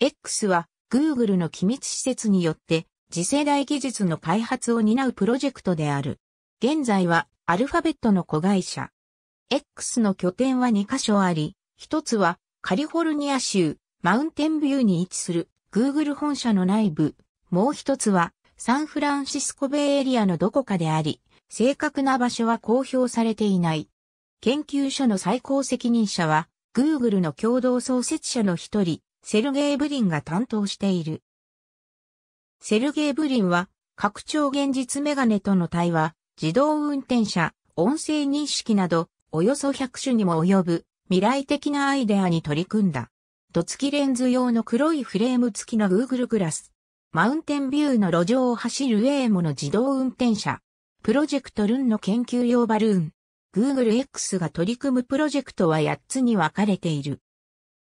X は Google の機密施設によって次世代技術の開発を担うプロジェクトである。現在はアルファベットの子会社。X の拠点は2カ所あり、一つはカリフォルニア州マウンテンビューに位置する Google 本社の内部、もう一つはサンフランシスコベイエリアのどこかであり、正確な場所は公表されていない。研究所の最高責任者は Google の共同創設者の一人、セルゲイ・ブリンが担当している。セルゲイ・ブリンは、拡張現実メガネとの対話、自動運転車、音声認識など、およそ100種にも及ぶ未来的なアイデアに取り組んだ。ドツキレンズ用の黒いフレーム付きの Google グラス。マウンテンビューの路上を走るウェイモの自動運転車。プロジェクトルンの研究用バルーン。Google X が取り組むプロジェクトは8つに分かれている。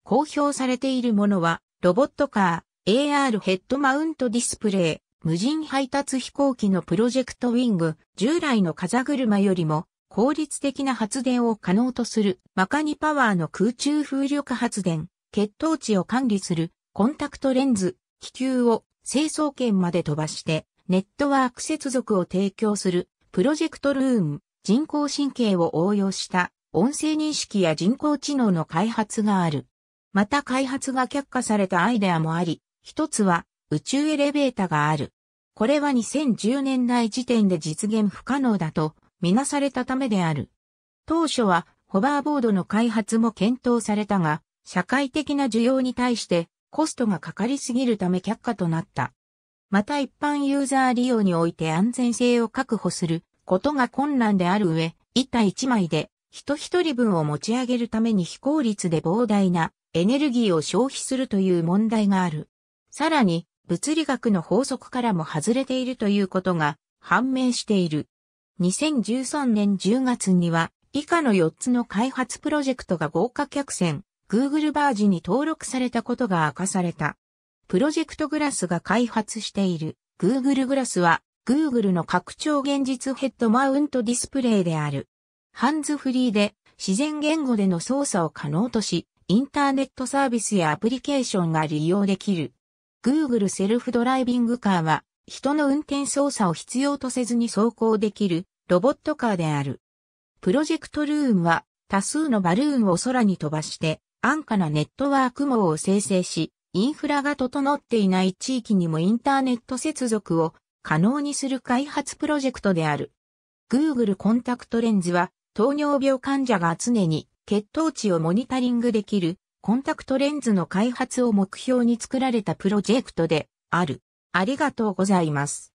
公表されているものは、ロボットカー、AR ヘッドマウントディスプレイ、無人配達飛行機のプロジェクトウィング、従来の風車よりも効率的な発電を可能とするマカニパワーの空中風力発電、血糖値を管理するコンタクトレンズ、気球を成層圏まで飛ばしてネットワーク接続を提供するプロジェクトルーム、人工神経を応用した音声認識や人工知能の開発がある。また開発が却下されたアイデアもあり、一つは宇宙エレベーターがある。これは2010年代時点で実現不可能だとみなされたためである。当初はホバーボードの開発も検討されたが、社会的な需要に対してコストがかかりすぎるため却下となった。また一般ユーザー利用において安全性を確保することが困難である上、体1枚で人一人分を持ち上げるために非効率で膨大なエネルギーを消費するという問題がある。さらに、物理学の法則からも外れているということが判明している。2013年10月には、以下の4つの開発プロジェクトが豪華客船、Google バージに登録されたことが明かされた。プロジェクトグラスが開発している Google グラスは Google の拡張現実ヘッドマウントディスプレイである。ハンズフリーで自然言語での操作を可能とし、インターネットサービスやアプリケーションが利用できる。Google セルフドライビングカーは、人の運転操作を必要とせずに走行できるロボットカーである。プロジェクトルーンは、多数のバルーンを空に飛ばして、安価なネットワーク網を生成し、インフラが整っていない地域にもインターネット接続を可能にする開発プロジェクトである。Google コンタクトレンズは糖尿病患者が常に血糖値をモニタリングできるコンタクトレンズの開発を目標に作られたプロジェクトである。ありがとうございます。